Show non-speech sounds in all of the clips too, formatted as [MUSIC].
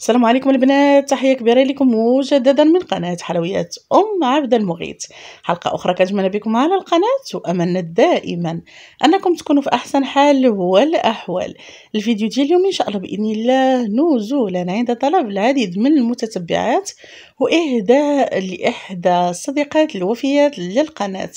السلام عليكم البنات تحيه كبيره لكم مجددا من قناه حلويات ام عبد المغيث حلقه اخرى كنتمنى بكم على القناه واملنا دائما انكم تكونوا في احسن حال والاحوال الفيديو ديال اليوم ان شاء الله باذن الله نزولا عند طلب العديد من المتتبعات واهداء لاحدى الصديقات الوفيات للقناه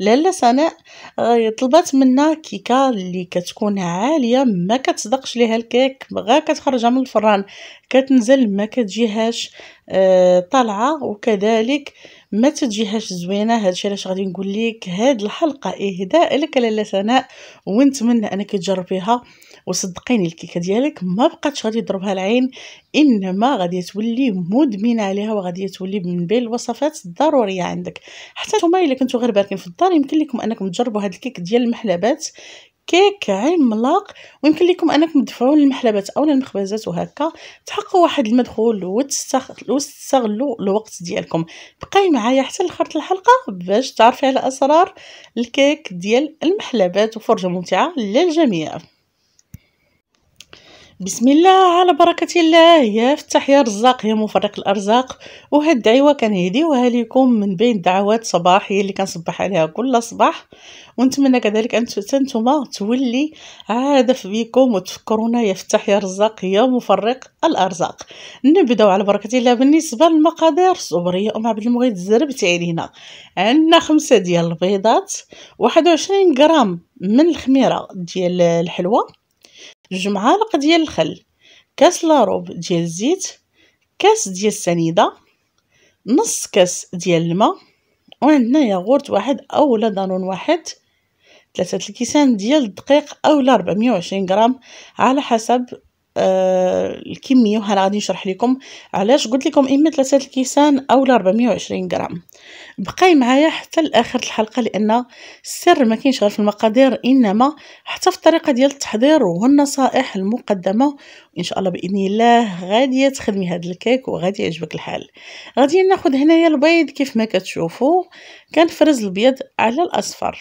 لاله سناء آه، طلبات منا كيكه اللي كتكون عاليه ما كتصدقش ليها الكيك غير كتخرجها من الفران كت كتنزل ما كتجيهاش آه طالعه وكذلك ما تجيهاش زوينه هادشي علاش غادي نقول لك هاد الحلقه اهداء لك لاله سناء ونتمنى انك تجربيها وصدقيني الكيكه ديالك ما بقاتش غادي يضربها العين انما غادي تولي مدمنه عليها وغادي تولي من بين الوصفات الضروريه عندك حتى نتوما الا كنتو غير باركين في الدار يمكن لكم انكم تجربوا هاد الكيك ديال المحلبات كيك عملاق ويمكن لكم انكم تدفعوا للمحلبات او للمخبزات وهكا تحققوا واحد المدخول وتستغلوا الوقت ديالكم بقاي معايا حتى لاخر الحلقه باش تعرفي على اسرار الكيك ديال المحلبات وفرجه ممتعه للجميع بسم الله على بركة الله يا فتح يا رزاق يا مفرق الأرزاق وهاد الدعوة كنهديوها لكم من بين دعوات صباحية اللي كنصبح عليها كل صباح ونتمنى كذلك أن تنتم تولي عادف بكم وتفكرونا يا فتح يا رزاق يا مفرق الأرزاق نبداو على بركة الله بالنسبة للمقادير صبرية أم عبد المغيد زربت علينا عندنا خمسة ديال البيضات واحد وعشرين غرام من الخميرة ديال الحلوة جوج معالق ديال الخل كاس لاروب ديال الزيت كاس ديال السنيده نص كاس ديال الماء وعندنا ياغورت واحد اولا دانون واحد ثلاثة الكيسان ديال الدقيق اولا 420 غرام على حسب آه، الكميه وهنا غادي نشرح لكم علاش قلت لكم اما ثلاثه الكيسان اولا 420 غرام بقاي معايا حتى لاخر الحلقه لان السر ما كاينش غير في المقادير انما حتى في الطريقه ديال التحضير والنصائح المقدمه ان شاء الله باذن الله غادي تخدمي هذا الكيك وغادي يعجبك الحال غادي ناخذ هنايا البيض كيف ما كتشوفوا كنفرز البيض على الاصفر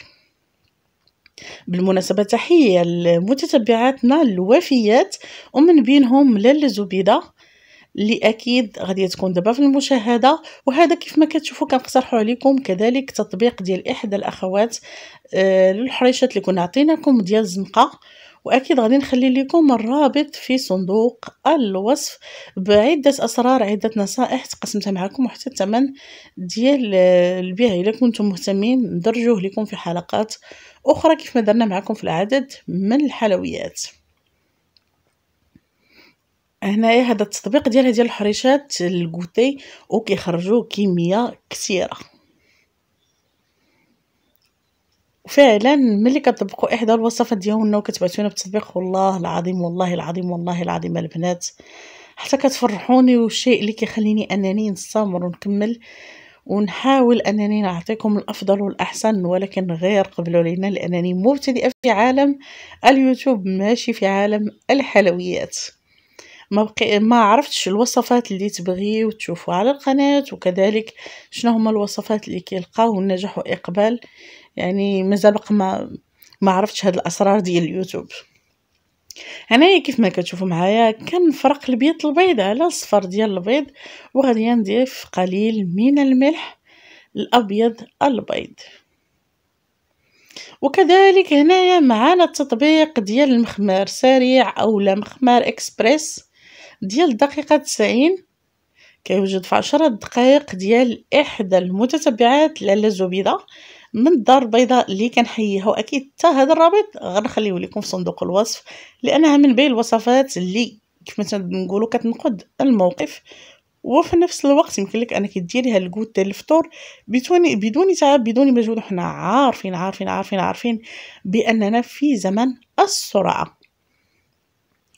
بالمناسبة تحية لمتتبعاتنا الوفيات ومن بينهم لاله زبيدة اللي اكيد غادي تكون دابا في المشاهده وهذا كيف ما كتشوفوا كنقترحوا عليكم كذلك تطبيق ديال احدى الاخوات آه، للحريشات اللي كنا عطيناكم ديال الزنقه واكيد غادي نخلي لكم الرابط في صندوق الوصف بعده اسرار عده نصائح تقسمتها معكم وحتى الثمن ديال آه، البيع الا كنتم مهتمين ندرجوه لكم في حلقات أخرى كيف ما درنا معكم في العدد من الحلويات هنايا هذا التطبيق ديالها ديال الحريشات الكوتي وكيخرجوا كميه كثيره وفعلا ملي كتطبقوا احدى الوصفات ديالنا وكتبعثونا بالتطبيق والله العظيم والله العظيم والله العظيم البنات حتى كتفرحوني والشيء اللي كيخليني انني نستمر ونكمل ونحاول أنني نعطيكم الأفضل والأحسن ولكن غير قبلوا لينا لأنني مبتدئة في عالم اليوتيوب ماشي في عالم الحلويات ما, بقي ما عرفتش الوصفات اللي تبغيو تشوفوا على القناة وكذلك شنو هما الوصفات اللي كيلقاو النجاح وإقبال يعني مازال بقى ما ما عرفتش هاد الأسرار ديال اليوتيوب هنايا كيف ما كتشوفوا معايا كنفرق البيض البيض على الصفر ديال البيض وغادي نضيف قليل من الملح الابيض البيض وكذلك هنايا معانا التطبيق ديال المخمار سريع اولا مخمار اكسبريس ديال دقيقه 90 كيوجد في 10 دقائق ديال احدى المتتبعات للا زبيده من الدار البيضاء اللي كنحييها واكيد حتى هذا الرابط غنخليه لكم في صندوق الوصف لانها من بين الوصفات اللي كما تنقولوا كتنقد الموقف وفي نفس الوقت يمكن لك انك ديري هاد الكوت ديال الفطور بدون بدون تعب بدون مجهود وحنا عارفين عارفين عارفين عارفين باننا في زمن السرعه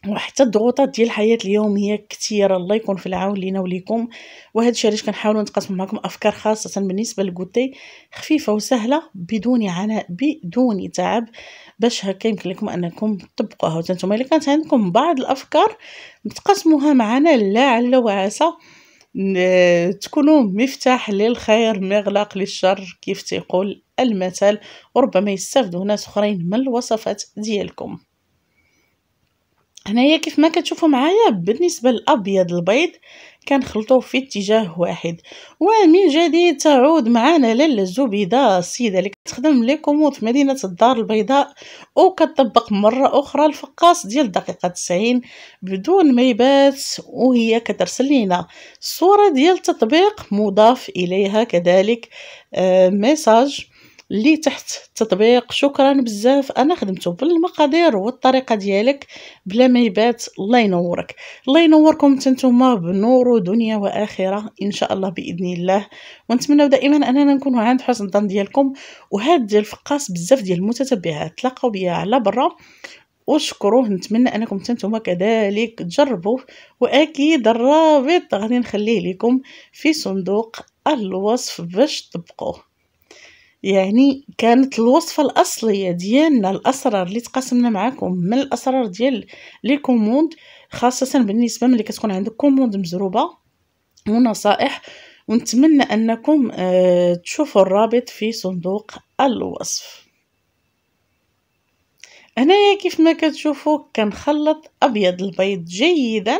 وحتى الضغوطات ديال الحياه اليوميه كثيره الله يكون في العون لينا وليكم وهذا الشيء علاش كنحاولوا نتقاسم معكم افكار خاصه بالنسبه للكوتي خفيفه وسهله بدون عناء بدون تعب باش هكا يمكن لكم انكم تطبقوها وانتم الا كانت عندكم بعض الافكار تقاسموها معنا لعل وعسى تكونوا مفتاح للخير مغلق للشر كيف تيقول المثل وربما يستافدوا ناس اخرين من الوصفات ديالكم هنايا كيف ما كتشوفوا معايا بالنسبه للابيض البيض كنخلطوه في اتجاه واحد ومن جديد تعود معنا لاله زبيده السيده اللي كتخدم لي كوموت في مدينه الدار البيضاء وكتطبق مره اخرى الفقاس ديال دقيقه 90 بدون ما يبات وهي كترسل لينا الصوره ديال التطبيق مضاف اليها كذلك آه ميساج اللي تحت التطبيق شكرا بزاف انا خدمته بالمقادير والطريقه ديالك بلا ما يبات الله ينورك الله ينوركم نتوما بنور دنيا واخره ان شاء الله باذن الله ونتمنى دائما اننا نكونوا عند حسن الظن ديالكم وهاد ديال الفقاس بزاف ديال المتتبعات تلاقاو بيا على برا وشكروه نتمنى انكم نتوما كذلك تجربوه واكيد الرابط غادي نخليه لكم في صندوق الوصف باش تطبقوه يعني كانت الوصفة الأصلية ديالنا الأسرار اللي تقاسمنا معكم من الأسرار ديال لي كوموند خاصة بالنسبة ملي كتكون عندك كوموند مزروبة ونصائح ونتمنى أنكم آه تشوفوا الرابط في صندوق الوصف هنايا كيف ما كتشوفوا كنخلط أبيض البيض جيداً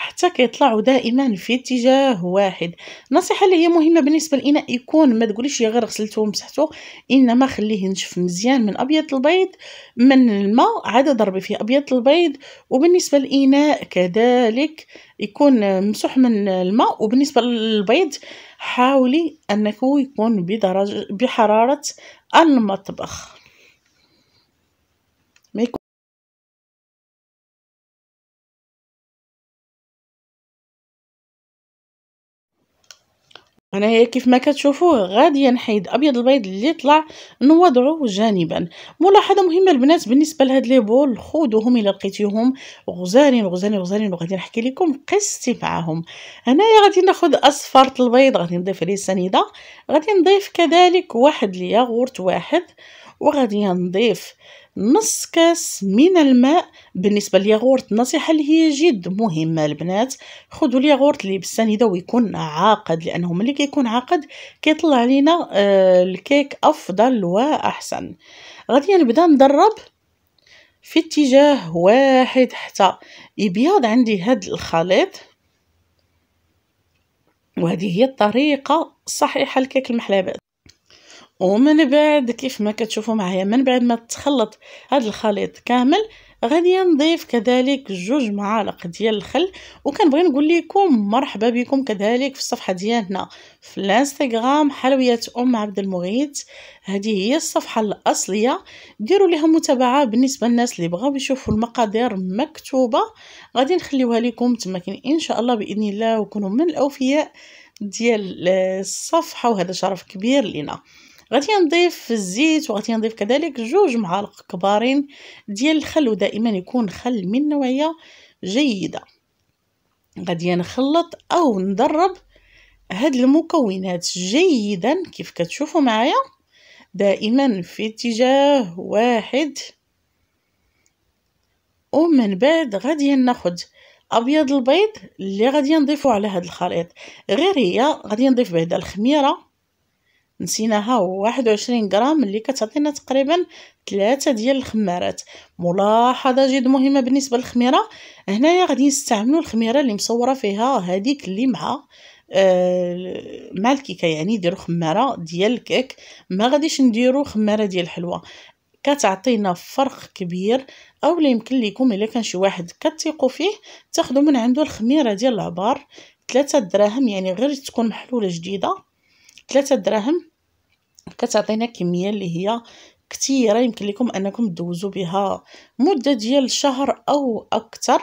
حتى كيطلعوا دائما في اتجاه واحد النصيحه اللي هي مهمه بالنسبه للاناء يكون ما تقوليش غير غسلته ومسحته انما خليه ينشف مزيان من ابيض البيض من الماء عاد ضربي فيه ابيض البيض وبالنسبه للاناء كذلك يكون مسح من الماء وبالنسبه للبيض حاولي انه يكون بدرجه بحراره المطبخ أنا هي كيف ما كتشوفوه غادي نحيد ابيض البيض اللي طلع نوضعه جانبا ملاحظه مهمه البنات بالنسبه لهاد لي بول خذوهم الا لقيتيهم غزالين غزالين غزالين وغادي نحكي لكم قصتي معاهم هنايا غادي ناخذ اصفر البيض غادي نضيف عليه سنيده غادي نضيف كذلك واحد الياغورت واحد وغادي نضيف نص كاس من الماء بالنسبه للياغورت النصيحه اللي هي جد مهمه البنات خذوا الياغورت اللي بالسنيده ويكون عاقد لانه ملي كيكون عاقد كيطلع لينا آه، الكيك افضل واحسن غادي نبدا ندرب في اتجاه واحد حتى يبيض عندي هاد الخليط وهذه هي الطريقه الصحيحه لكيك المحلبات ومن بعد كيف ما كتشوفوا معايا من بعد ما تخلط هذا الخليط كامل غادي نضيف كذلك جوج معالق ديال الخل وكنبغي نقول لكم مرحبا بكم كذلك في الصفحه ديالنا في الانستغرام حلويات ام عبد المغيث هذه هي الصفحه الاصليه ديروا لها متابعه بالنسبه للناس اللي بغاو يشوفوا المقادير مكتوبه غادي نخليوها لكم تماكن ان شاء الله باذن الله وكونوا من الاوفياء ديال الصفحه وهذا شرف كبير لنا غادي نضيف الزيت وغادي نضيف كذلك جوج معالق كبارين ديال الخل ودائما يكون خل من نوعيه جيده غادي نخلط او ندرب هاد المكونات جيدا كيف كتشوفوا معايا دائما في اتجاه واحد ومن بعد غادي ناخد ابيض البيض اللي غادي نضيفو على هاد الخليط غير هي غادي نضيف بعدا الخميره نسيناها هو 21 غرام اللي كتعطينا تقريبا ثلاثة ديال الخمارات ملاحظة جد مهمة بالنسبة للخميرة هنايا غادي نستعملو الخميرة اللي مصورة فيها هذيك اللي مع آه مع الكيكه يعني ديروا خماره ديال الكيك ما غاديش نديروا خماره ديال الحلوى كتعطينا فرق كبير اولا يمكن ليكم الا كان شي واحد كتيقوا فيه تاخذوا من عنده الخميره ديال العبار ثلاثة دراهم يعني غير تكون محلوله جديده ثلاثة دراهم كتعطينا كميه اللي هي كثيره يمكن لكم انكم تدوزوا بها مده ديال شهر او اكثر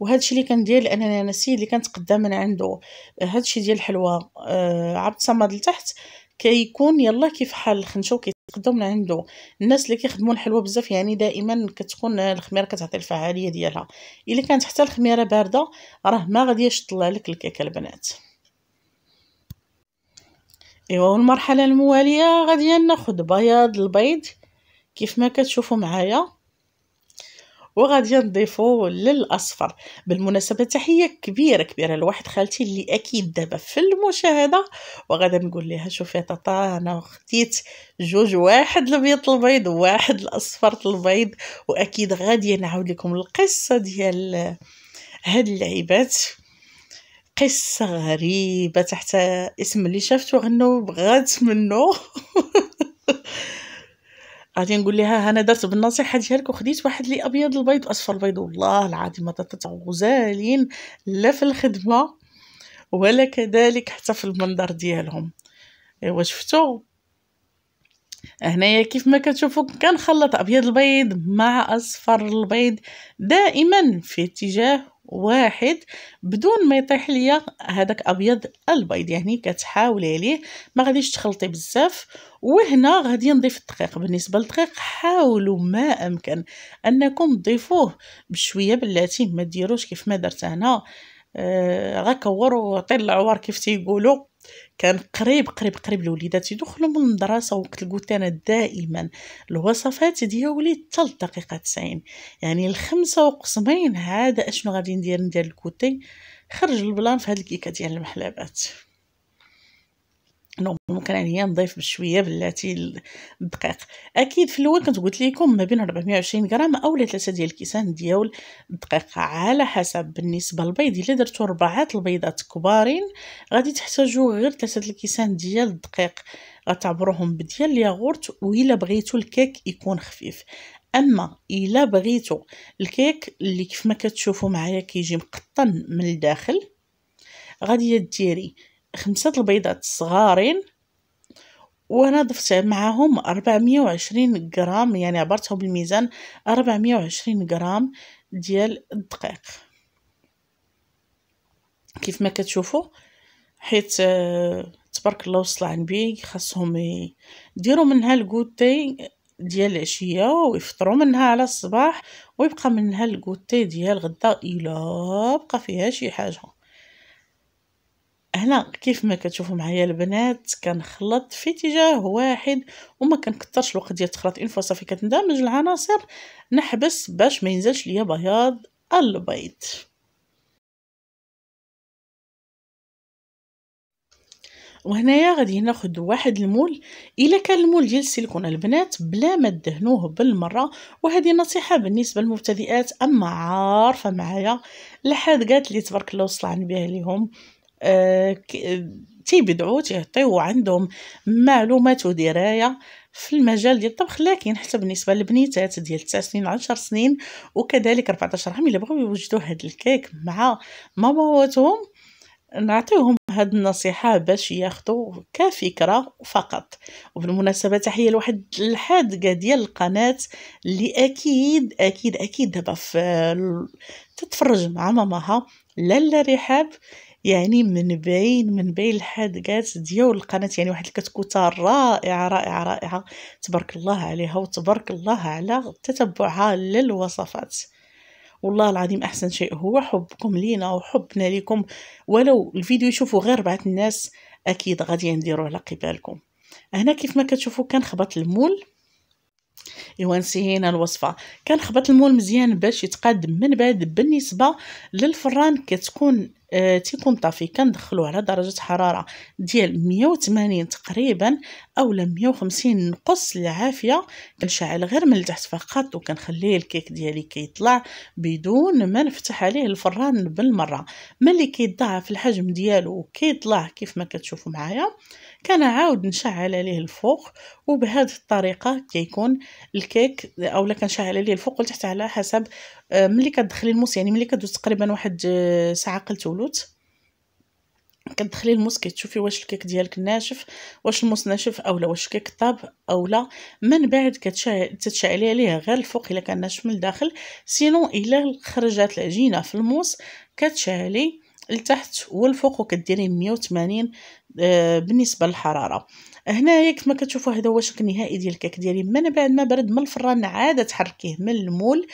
وهذا الشيء اللي كندير لان انا نسي اللي قدام من عنده هذا الشيء ديال الحلوى آه عبد الصمد لتحت كيكون يلا كيف حال الخنشه وكيتقدوا من عنده الناس اللي كيخدموا الحلوى بزاف يعني دائما كتكون الخميره كتعطي الفعاليه ديالها الا كانت حتى الخميره بارده راه ما غاديش تطلع لك الكيكه البنات ايوا والمرحله المواليه غادي ناخذ بياض البيض كيف ما كتشوفوا معايا وغادي نضيفو للاصفر بالمناسبه تحيه كبيره كبيره لواحد خالتي اللي اكيد دابا في المشاهده وغادي نقول لها شوفي طاطا انا خديت جوج واحد الابيض البيض وواحد الاصفر البيض واكيد غادي نعاود لكم القصه ديال هاد اللعيبات قصة غريبة تحت اسم اللي شافته غنو بغات منه [LAUGHS] غادي نقول لها انا درت بالنصيحه ديالك وخديت واحد لي ابيض البيض اصفر البيض والله العظيم ما غزالين لا في الخدمه ولا كذلك حتى في المنظر ديالهم ايوا شفتو هنايا كيف ما كتشوفوا كنخلط ابيض البيض مع اصفر البيض دائما في اتجاه واحد بدون ما يطيح ليا هذاك ابيض البيض يعني كتحاولي عليه ما غاديش تخلطي بزاف وهنا غادي نضيف الدقيق بالنسبه للدقيق حاولوا ما امكن انكم تضيفوه بشويه بلاتي ما ديروش كيف ما درت انا آه، غا كوروا طلعوا عوار كيف تيقولوا كان قريب قريب قريب لوليدات يدخلوا من المدرسه وقت انا دائما الوصفات ديالي حتى الدقيقه 90 يعني الخمسة وقسمين هذا اشنو غادي ندير ندير الكوتي خرج البلان في هاد الكيكه ديال المحلبات انه ممكن يعني نضيف بشويه بلاتي الدقيق اكيد في الاول كنت قلت لكم ما بين 420 غرام او 3 ديال الكيسان ديال الدقيق على حسب بالنسبه للبيض الا درتو ربعات البيضات كبارين غادي تحتاجوا غير 3 الكيسان ديال الدقيق غتعبروهم بديال الياغورت والا بغيتو الكيك يكون خفيف اما الا بغيتو الكيك اللي كيف ما كتشوفوا معايا كيجي مقطن من الداخل غادي ديري خمسة البيضات صغارين وانا ضفت معاهم 420 غرام يعني عبرتهم بالميزان 420 غرام ديال الدقيق كيف ما كتشوفوا حيت آه، تبارك الله وصلان بي خاصهم يديروا منها الكوتي ديال العشيه ويفطروا منها على الصباح ويبقى منها الكوتي ديال الغدا الا بقى فيها شي حاجه هنا كيف ما كتشوفوا معايا البنات كنخلط في اتجاه واحد وما كنكثرش الوقت ديال التخليط اون فوا صافي كتندمج العناصر نحبس باش ما ينزلش ليا بياض البيض وهنايا غادي ناخد واحد المول الا كان المول ديال السيليكون البنات بلا ما تدهنوه بالمره وهذه نصيحه بالنسبه للمبتدئات اما عارفه معايا لحد قالت لي تبارك الله وصلان بها ليهم آه، آه، بدعو تيعطيو عندهم معلومات ودرايه في المجال ديال الطبخ لكن حتى بالنسبه للبنيتات ديال 9 سنين 10 سنين وكذلك 14 عام الا بغاو يوجدوا هاد الكيك مع ماماتهم نعطيهم هاد النصيحة باش ياخدو كفكرة فقط وبالمناسبة تحية لواحد الحادقة ديال القناة اللي أكيد أكيد أكيد دابا في تتفرج مع ماماها لالا رحاب يعني من بين من بين الحاجات ديال القناه يعني واحد الكتكوته رائعه رائعه رائعه تبارك الله عليها وتبارك الله على تتبعها للوصفات والله العظيم احسن شيء هو حبكم لينا وحبنا ليكم ولو الفيديو يشوفوا غير بعض الناس اكيد غادي نديرو على قبالكم هنا كيف ما كتشوفوا كنخبط المول ايوا نسينا الوصفه كنخبط المول مزيان باش يتقاد من بعد بالنسبه للفران كتكون آه، تيكون طافي كندخلوه على درجه حراره ديال 180 تقريبا اولا 150 نقص العافيه كنشعل غير من لتحت فقط وكنخليه الكيك ديالي كيطلع بدون ما نفتح عليه الفران بالمره ملي كيتضاعف الحجم ديالو وكيطلع كيف ما كتشوفوا معايا كنعاود نشعل عليه الفوق وبهذه الطريقه كيكون الكيك اولا كنشعل عليه الفوق والتحت على حسب آه، ملي كتدخلي الموس يعني ملي كدوز تقريبا واحد آه، ساعه قلت ولوت كتدخلي الموس كتشوفي واش الكيك ديالك ناشف واش الموس ناشف اولا واش الكيك طاب اولا من بعد كتشعلي عليه غير الفوق الا كان ناشف من الداخل سينو الا خرجات العجينه في الموس كتشعلي لتحت والفوق وكديري 180 آه، بالنسبه للحراره هنايا كما كتشوفوا هذا هو الشكل النهائي ديال الكيك ديالي من بعد ما برد من الفران عاد تحركيه من المول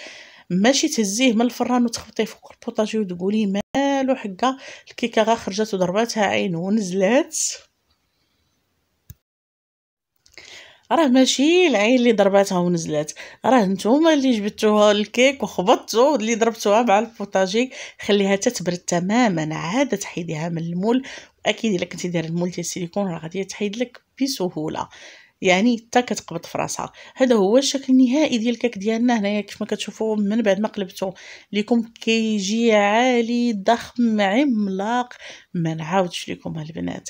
ماشي تهزيه من الفران وتخبطيه فوق البوطاجي وتقولي مالو حقه الكيكه غا خرجت وضرباتها عين ونزلات راه ماشي العين اللي ضرباتها ونزلات راه نتوما اللي جبتوها الكيك وخبطتو اللي ضربتوها مع البوطاجي خليها تتبرد تماما عاد تحيديها من المول اكيد الا كنتي دايره المول ديال السيليكون راه غادي تحيد لك بسهوله يعني حتى كتقبض في راسها هذا هو الشكل النهائي ديال الكاك ديالنا هنايا كيف ما كتشوفوا من بعد ما قلبته ليكم كيجي عالي ضخم عملاق ما نعاودش لكم البنات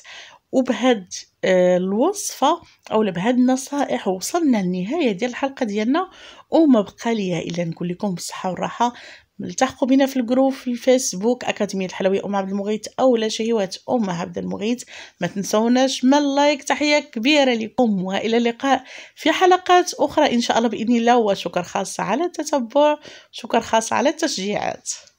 وبهاد آه، الوصفه اولا بهاد النصائح وصلنا لنهاية ديال الحلقه ديالنا وما بقى ليا الا نقول لكم بالصحه والراحه التحقوا بنا في الجروب في الفيسبوك اكاديميه الحلوية ام عبد المغيث اولا شهوات ام عبد المغيث ما تنسوناش من لايك تحيه كبيره لكم والى اللقاء في حلقات اخرى ان شاء الله باذن الله وشكر خاص على التتبع شكر خاص على التشجيعات